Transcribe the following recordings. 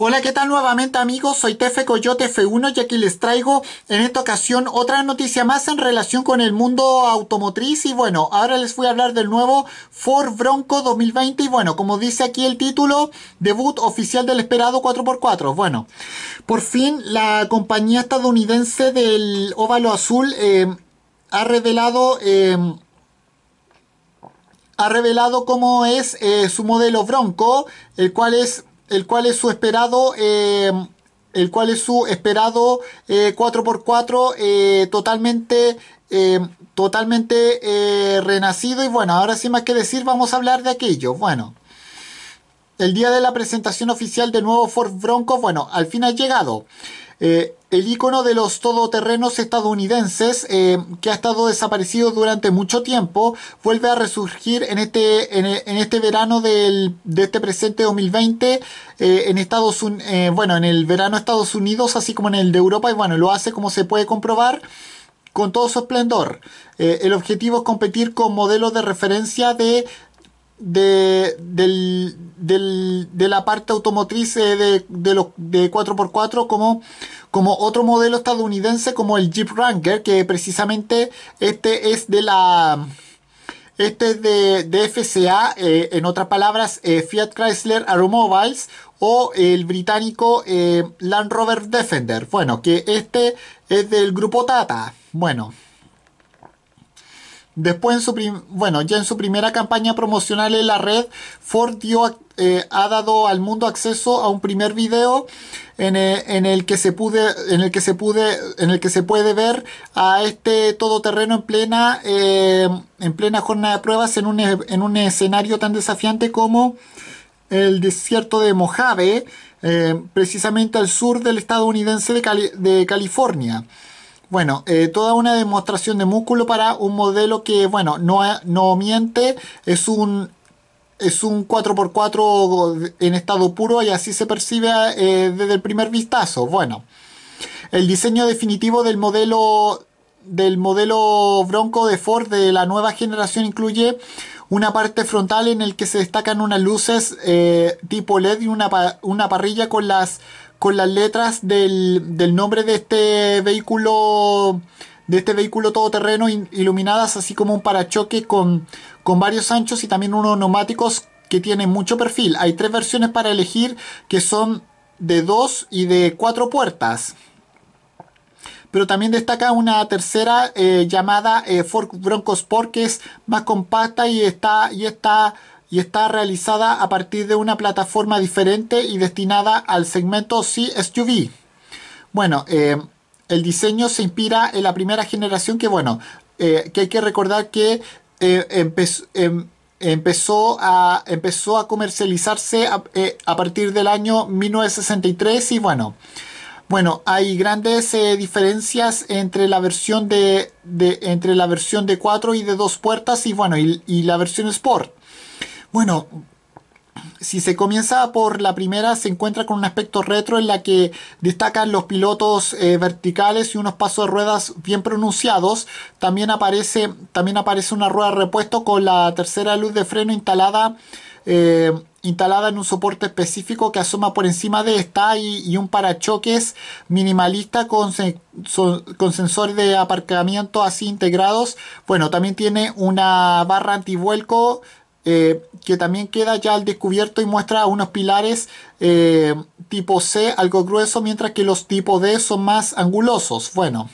Hola, ¿qué tal nuevamente amigos? Soy Tefe Coyote F1 y aquí les traigo en esta ocasión otra noticia más en relación con el mundo automotriz y bueno, ahora les voy a hablar del nuevo Ford Bronco 2020 y bueno, como dice aquí el título, debut oficial del esperado 4x4. Bueno, por fin la compañía estadounidense del óvalo azul eh, ha revelado... Eh, ha revelado cómo es eh, su modelo Bronco, el cual es el cual es su esperado eh, el cual es su esperado 4x4 eh, eh, totalmente totalmente renacido y bueno ahora sin más que decir vamos a hablar de aquello bueno el día de la presentación oficial del nuevo Ford Bronco bueno al fin ha llegado eh, el icono de los todoterrenos estadounidenses, eh, que ha estado desaparecido durante mucho tiempo, vuelve a resurgir en este, en, este verano de este presente 2020 eh, en Estados bueno, en el verano de Estados Unidos, así como en el de Europa, y bueno, lo hace como se puede comprobar con todo su esplendor. el objetivo es competir con modelos de referencia de de, de la parte automotriz eh, de, los, de 4x4 como, como otro modelo estadounidense como el Jeep Wrangler, que precisamente este es de la... Este de, FCA, eh, en otras palabras, eh, Fiat Chrysler Aeromobiles o el británico Land Rover Defender. Bueno, que este es del grupo Tata. Bueno, Después, bueno, ya en su primera campaña promocional en la red, Ford dio, eh, ha dado al mundo acceso a un primer video eh, en el, que se pude, en el que se pude, en el que se puede ver a este todoterreno en plena, eh, en plena jornada de pruebas e-, en un, escenario tan desafiante como el desierto de Mojave, precisamente al sur del estadounidense de, de California. Bueno, eh, toda una demostración de músculo para un modelo que, bueno, no, no miente, es un, es un 4x4 en estado puro y así se percibe eh, desde el primer vistazo. Bueno, el diseño definitivo del modelo, del modelo Bronco de Ford de la nueva generación incluye una parte frontal en el que se destacan unas luces eh, tipo LED y una, una parrilla con las con las letras del, nombre de este vehículo de este vehículo todoterreno iluminadas así como un parachoque con, con varios anchos y también unos neumáticos que tienen mucho perfil. Hay tres versiones para elegir que son de dos y de cuatro puertas. Pero también destaca una tercera eh, llamada Fork eh, Ford Bronco Sport que es más compacta y está, y está y está realizada a partir de una plataforma diferente y destinada al segmento C-SUV. Bueno, eh, el diseño se inspira en la primera generación que, bueno, eh, que hay que recordar que eh, em, empezó, a, comercializarse a, partir del año 1963 y bueno, bueno, hay grandes diferencias entre la versión de, entre la versión de 4 y de 2 puertas y bueno, y la versión Sport. Bueno, si se comienza por la primera, se encuentra con un aspecto retro en la que destacan los pilotos eh, verticales y unos pasos de ruedas bien pronunciados. También aparece, también aparece una rueda de repuesto con la tercera luz de freno instalada. Eh, instalada en un soporte específico que asoma por encima de esta y, un parachoques minimalista con, con sensores de aparcamiento así integrados. Bueno, también tiene una barra antivuelco eh, que también queda ya al descubierto y muestra unos pilares eh, tipo C algo grueso, mientras que los tipo D son más angulosos. Bueno.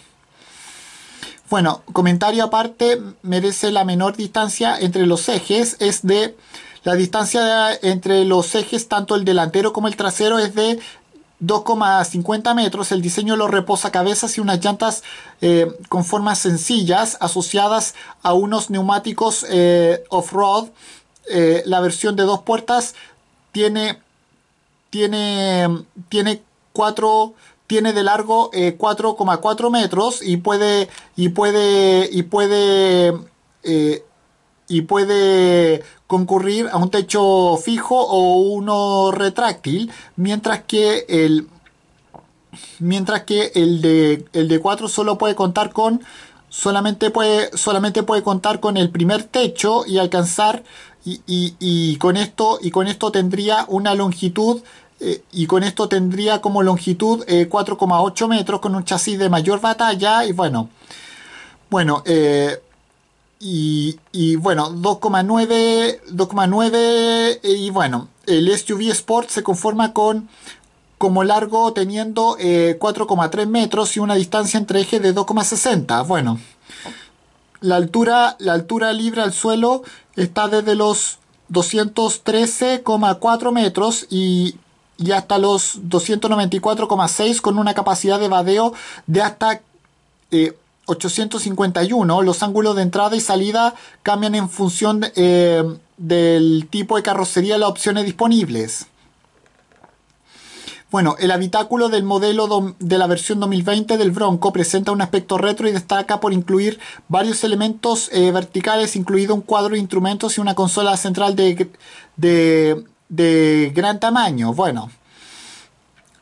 Bueno, comentario aparte, merece la menor distancia entre los ejes, es de la distancia entre los ejes, tanto el delantero como el trasero, es de 2,50 metros, el diseño lo reposa cabezas y unas llantas eh, con formas sencillas asociadas a unos neumáticos eh, off-road. Eh, la versión de dos puertas tiene, tiene, tiene, cuatro, tiene de largo 4,4 metros y puede, y puede, y puede y puede concurrir a un techo fijo o uno retráctil, mientras que el mientras que el de el de 4 solo puede contar con solamente puede solamente puede contar con el primer techo y alcanzar y, con esto y con esto tendría una longitud eh, y con esto tendría como longitud 4,8 eh, metros con un chasis de mayor batalla y bueno bueno eh, y, bueno, 2,9 y bueno, el SUV Sport se conforma con como largo teniendo 4,3 eh, metros y una distancia entre ejes de 2,60. Bueno, la altura, la altura libre al suelo está desde los 213,4 metros y, y, hasta los 294,6 con una capacidad de vadeo de hasta eh, 851 los ángulos de entrada y salida cambian en función eh, del tipo de carrocería y las opciones disponibles. Bueno, el habitáculo del modelo de la versión 2020 del Bronco presenta un aspecto retro y destaca por incluir varios elementos eh, verticales, incluido un cuadro de instrumentos y una consola central de, de gran tamaño. Bueno,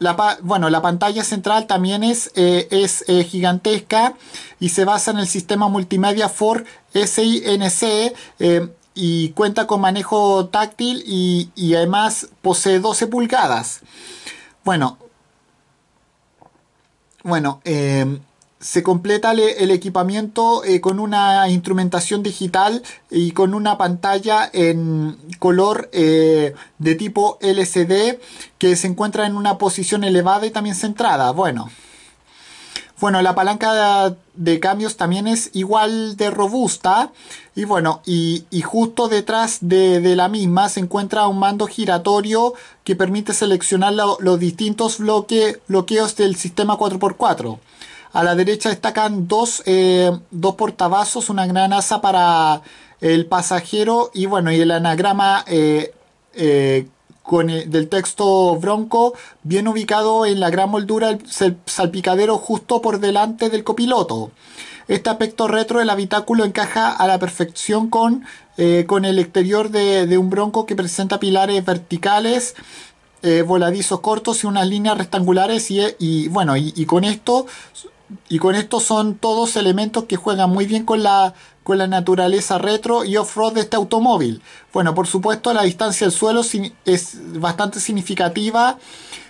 la bueno, la pantalla central también es, eh, es eh, gigantesca y se basa en el sistema multimedia Ford SINC eh, y cuenta con manejo táctil y, y además posee 12 pulgadas. Bueno, bueno, eh, se completa el, equipamiento eh, con una instrumentación digital y con una pantalla en color eh, de tipo LCD que se encuentra en una posición elevada y también centrada. Bueno. Bueno, la palanca de cambios también es igual de robusta. Y bueno, y, justo detrás de, la misma se encuentra un mando giratorio que permite seleccionar los distintos bloqueos del sistema 4x4. A la derecha destacan dos, eh, portavasos, una gran asa para el pasajero y bueno, y el anagrama eh, eh, eh, del texto bronco bien ubicado en la gran moldura el salpicadero justo por delante del copiloto. Este aspecto retro del habitáculo encaja a la perfección con, con el exterior de, un bronco que presenta pilares verticales, voladizos cortos y unas líneas rectangulares y, bueno, y con esto y con esto son todos elementos que juegan muy bien con la, naturaleza retro y off-road de este automóvil. Bueno, por supuesto la distancia al suelo es bastante significativa.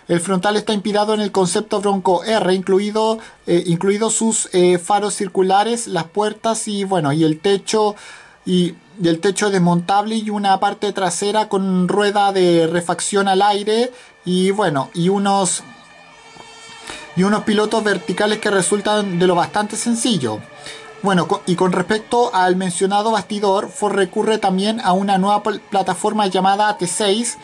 El frontal está inspirado en el concepto Bronco R, incluido, eh, sus eh, faros circulares, las puertas y bueno, y el techo y, el techo desmontable y una parte trasera con rueda de refacción al aire y bueno, y unos y unos pilotos verticales que resultan de lo bastante sencillo. Bueno, y con respecto al mencionado bastidor, Ford recurre también a una nueva plataforma llamada T6,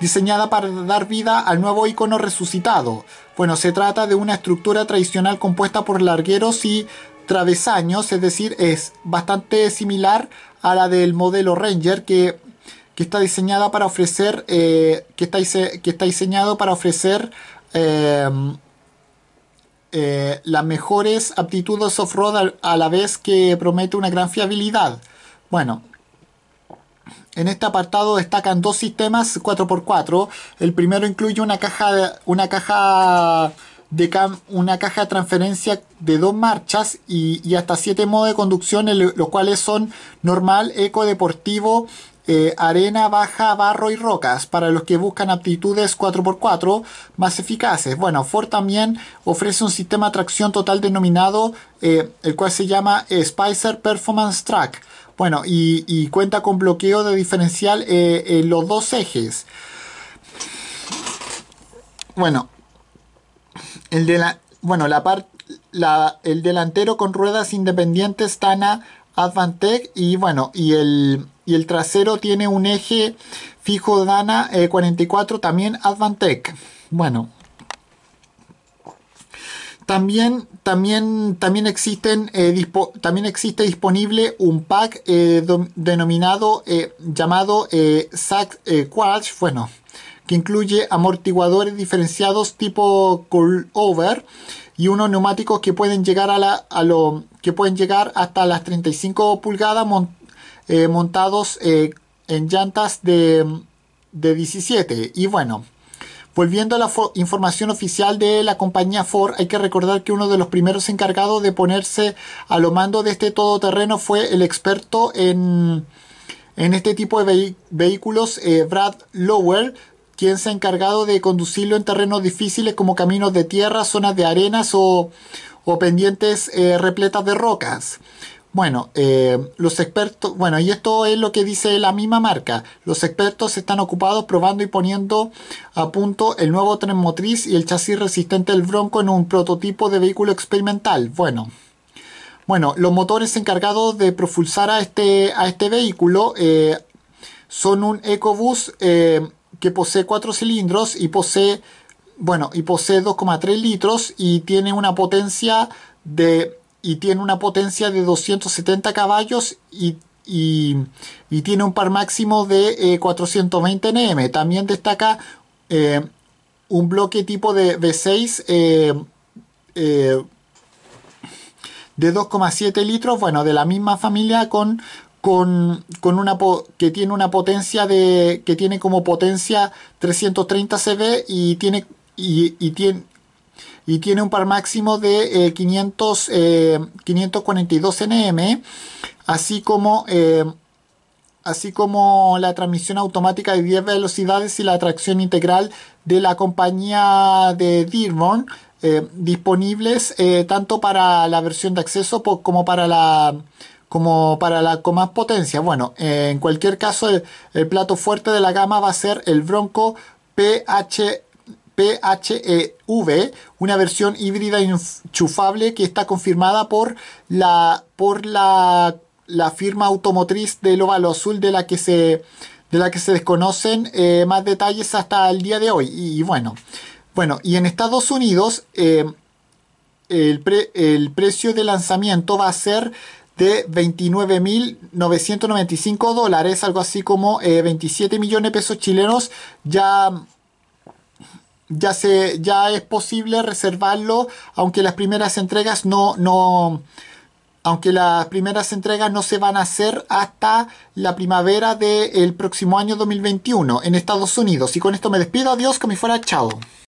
diseñada para dar vida al nuevo icono resucitado. Bueno, se trata de una estructura tradicional compuesta por largueros y travesaños, es decir, es bastante similar a la del modelo Ranger que, está diseñada para ofrecer, eh, que, está, que está diseñado para ofrecer eh, eh, las mejores aptitudes off-road a, la vez que promete una gran fiabilidad. Bueno, en este apartado destacan dos sistemas 4x4. El primero incluye una caja de, una caja de cam, una caja de transferencia de dos marchas y, y hasta siete modos de conducción, los cuales son normal, eco, deportivo eh, arena, baja, barro y rocas para los que buscan aptitudes 4x4 más eficaces. Bueno, Ford también ofrece un sistema de tracción total denominado, eh, el cual se llama Spicer Performance Track. Bueno, y, cuenta con bloqueo de diferencial eh, en los dos ejes. Bueno, el de la, bueno, la parte el delantero con ruedas independientes Tana Advantech y bueno, y el, y el trasero tiene un eje fijo Dana 44 eh, también Advantech. Bueno, también, también, también, existen, eh, también existe disponible un pack eh, denominado llamado SAC Quartz, bueno, que incluye amortiguadores diferenciados tipo Over y unos neumáticos que pueden llegar a la a lo que pueden llegar hasta las 35 pulgadas eh, montados eh, en llantas de, 17. Y bueno, Volviendo a la información oficial de la compañía Ford, hay que recordar que uno de los primeros encargados de ponerse a lo mando de este todoterreno fue el experto en, este tipo de vehículos, eh, Brad Lower, quien se ha encargado de conducirlo en terrenos difíciles como caminos de tierra, zonas de arenas o, pendientes repletas de rocas. Bueno, eh, los expertos, bueno, y esto es lo que dice la misma marca. Los expertos están ocupados probando y poniendo a punto el nuevo tren motriz y el chasis resistente del Bronco en un prototipo de vehículo experimental. Bueno, bueno, los motores encargados de propulsar a este, a este vehículo eh, son un EcoBus eh, que posee cuatro cilindros y posee, bueno, y posee 2,3 litros y tiene una potencia de y tiene una potencia de 270 caballos y, tiene un par máximo de 420 eh, Nm. También destaca eh, un bloque tipo de V6 de 2,7 eh, litros, bueno, de la misma familia con, con, una que tiene una potencia de que tiene como potencia 330 CV y tiene y tiene y tiene un par máximo de 500, 542 nm, así como, eh, así como la transmisión automática de 10 velocidades y la tracción integral de la compañía de Dearborn. Eh, disponibles eh, tanto para la versión de acceso como para la como para la con más potencia. Bueno, en cualquier caso, el, el, plato fuerte de la gama va a ser el Bronco PH, PHEV, una versión híbrida enchufable que está confirmada por la, por la, firma automotriz del óvalo azul de la que se, de la que se desconocen eh, más detalles hasta el día de hoy. Y, bueno, bueno, y en Estados Unidos eh, el, precio de lanzamiento va a ser de 29.995 dólares, algo así como 27 eh, millones de pesos chilenos, ya ya, ya es posible reservarlo, aunque las primeras entregas no, no, aunque las primeras entregas no se van a hacer hasta la primavera del próximo año 2021 en Estados Unidos. Y con esto me despido, adiós, que me fuera, chao.